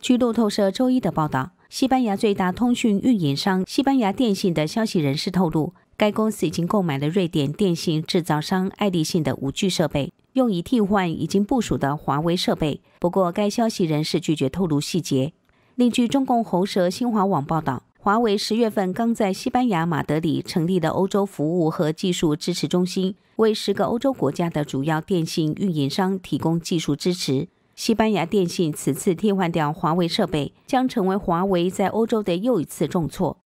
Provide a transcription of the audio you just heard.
据路透社周一的报道，西班牙最大通讯运营商西班牙电信的消息人士透露，该公司已经购买了瑞典电信制造商爱立信的 5G 设备，用以替换已经部署的华为设备。不过，该消息人士拒绝透露细节。另据中共喉舌新华网报道，华为十月份刚在西班牙马德里成立的欧洲服务和技术支持中心，为十个欧洲国家的主要电信运营商提供技术支持。西班牙电信此次替换掉华为设备，将成为华为在欧洲的又一次重挫。